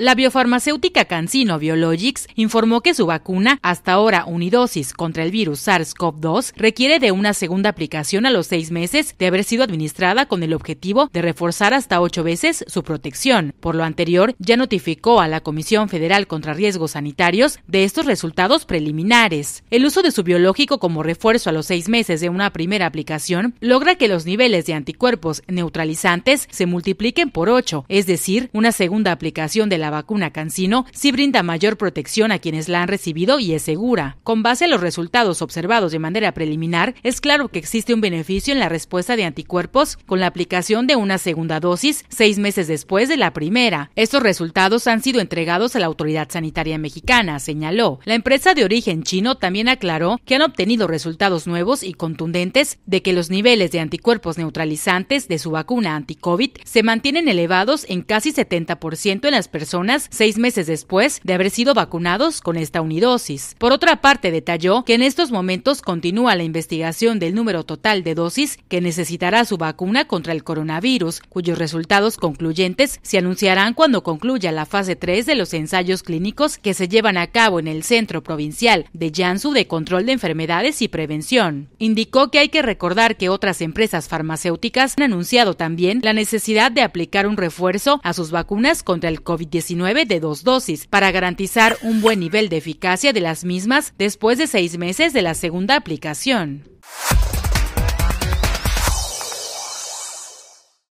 La biofarmacéutica Cancino Biologics informó que su vacuna, hasta ahora unidosis contra el virus SARS-CoV-2, requiere de una segunda aplicación a los seis meses de haber sido administrada con el objetivo de reforzar hasta ocho veces su protección. Por lo anterior, ya notificó a la Comisión Federal contra Riesgos Sanitarios de estos resultados preliminares. El uso de su biológico como refuerzo a los seis meses de una primera aplicación logra que los niveles de anticuerpos neutralizantes se multipliquen por ocho, es decir, una segunda aplicación de la la vacuna CanSino sí brinda mayor protección a quienes la han recibido y es segura. Con base a los resultados observados de manera preliminar, es claro que existe un beneficio en la respuesta de anticuerpos con la aplicación de una segunda dosis seis meses después de la primera. Estos resultados han sido entregados a la Autoridad Sanitaria Mexicana, señaló. La empresa de origen chino también aclaró que han obtenido resultados nuevos y contundentes de que los niveles de anticuerpos neutralizantes de su vacuna anti-COVID se mantienen elevados en casi 70% en las personas seis meses después de haber sido vacunados con esta unidosis. Por otra parte, detalló que en estos momentos continúa la investigación del número total de dosis que necesitará su vacuna contra el coronavirus, cuyos resultados concluyentes se anunciarán cuando concluya la fase 3 de los ensayos clínicos que se llevan a cabo en el Centro Provincial de Jansu de Control de Enfermedades y Prevención. Indicó que hay que recordar que otras empresas farmacéuticas han anunciado también la necesidad de aplicar un refuerzo a sus vacunas contra el COVID-19 de dos dosis para garantizar un buen nivel de eficacia de las mismas después de seis meses de la segunda aplicación.